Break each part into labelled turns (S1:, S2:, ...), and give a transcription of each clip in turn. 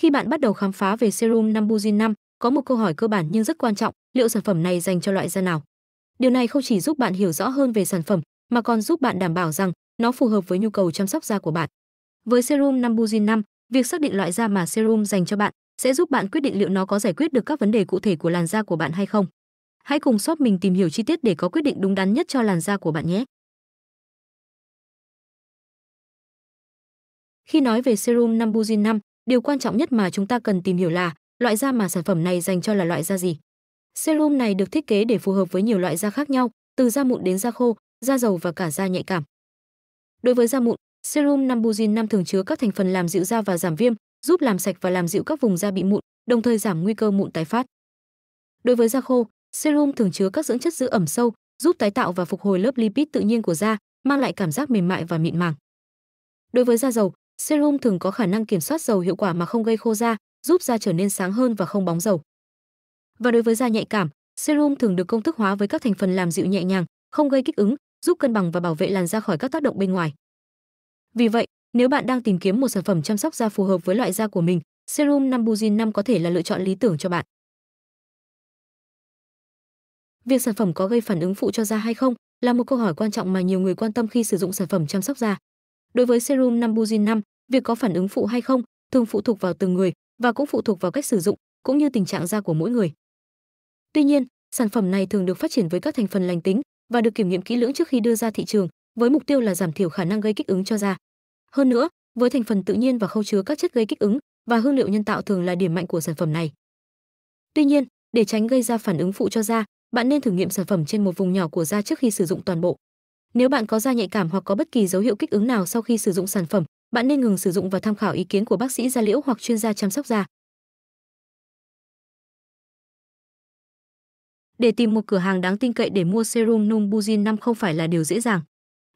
S1: Khi bạn bắt đầu khám phá về serum Nambuzin 5, có một câu hỏi cơ bản nhưng rất quan trọng, liệu sản phẩm này dành cho loại da nào? Điều này không chỉ giúp bạn hiểu rõ hơn về sản phẩm mà còn giúp bạn đảm bảo rằng nó phù hợp với nhu cầu chăm sóc da của bạn. Với serum Nambuzin 5, việc xác định loại da mà serum dành cho bạn sẽ giúp bạn quyết định liệu nó có giải quyết được các vấn đề cụ thể của làn da của bạn hay không. Hãy cùng shop mình tìm hiểu chi tiết để có quyết định đúng đắn nhất cho làn da của bạn nhé. Khi nói về serum Nambuzin 5, điều quan trọng nhất mà chúng ta cần tìm hiểu là loại da mà sản phẩm này dành cho là loại da gì. Serum này được thiết kế để phù hợp với nhiều loại da khác nhau, từ da mụn đến da khô, da dầu và cả da nhạy cảm. Đối với da mụn, serum Nambuzin 5 thường chứa các thành phần làm dịu da và giảm viêm, giúp làm sạch và làm dịu các vùng da bị mụn, đồng thời giảm nguy cơ mụn tái phát. Đối với da khô, serum thường chứa các dưỡng chất giữ ẩm sâu, giúp tái tạo và phục hồi lớp lipid tự nhiên của da, mang lại cảm giác mềm mại và mịn màng. Đối với da dầu, Serum thường có khả năng kiểm soát dầu hiệu quả mà không gây khô da, giúp da trở nên sáng hơn và không bóng dầu. Và đối với da nhạy cảm, serum thường được công thức hóa với các thành phần làm dịu nhẹ nhàng, không gây kích ứng, giúp cân bằng và bảo vệ làn da khỏi các tác động bên ngoài. Vì vậy, nếu bạn đang tìm kiếm một sản phẩm chăm sóc da phù hợp với loại da của mình, serum Nambuzin 5 có thể là lựa chọn lý tưởng cho bạn. Việc sản phẩm có gây phản ứng phụ cho da hay không là một câu hỏi quan trọng mà nhiều người quan tâm khi sử dụng sản phẩm chăm sóc da. Đối với serum Nambuzin 5, việc có phản ứng phụ hay không thường phụ thuộc vào từng người và cũng phụ thuộc vào cách sử dụng cũng như tình trạng da của mỗi người tuy nhiên sản phẩm này thường được phát triển với các thành phần lành tính và được kiểm nghiệm kỹ lưỡng trước khi đưa ra thị trường với mục tiêu là giảm thiểu khả năng gây kích ứng cho da hơn nữa với thành phần tự nhiên và không chứa các chất gây kích ứng và hương liệu nhân tạo thường là điểm mạnh của sản phẩm này tuy nhiên để tránh gây ra phản ứng phụ cho da bạn nên thử nghiệm sản phẩm trên một vùng nhỏ của da trước khi sử dụng toàn bộ nếu bạn có da nhạy cảm hoặc có bất kỳ dấu hiệu kích ứng nào sau khi sử dụng sản phẩm bạn nên ngừng sử dụng và tham khảo ý kiến của bác sĩ da liễu hoặc chuyên gia chăm sóc da. Để tìm một cửa hàng đáng tin cậy để mua serum Numbuzin 5 không phải là điều dễ dàng.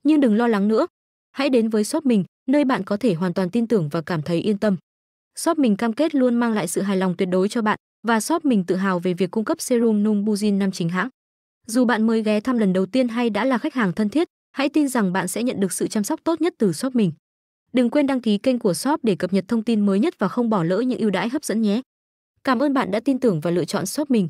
S1: Nhưng đừng lo lắng nữa. Hãy đến với shop mình, nơi bạn có thể hoàn toàn tin tưởng và cảm thấy yên tâm. Shop mình cam kết luôn mang lại sự hài lòng tuyệt đối cho bạn và shop mình tự hào về việc cung cấp serum Numbuzin 5 chính hãng. Dù bạn mới ghé thăm lần đầu tiên hay đã là khách hàng thân thiết, hãy tin rằng bạn sẽ nhận được sự chăm sóc tốt nhất từ shop mình. Đừng quên đăng ký kênh của shop để cập nhật thông tin mới nhất và không bỏ lỡ những ưu đãi hấp dẫn nhé. Cảm ơn bạn đã tin tưởng và lựa chọn shop mình.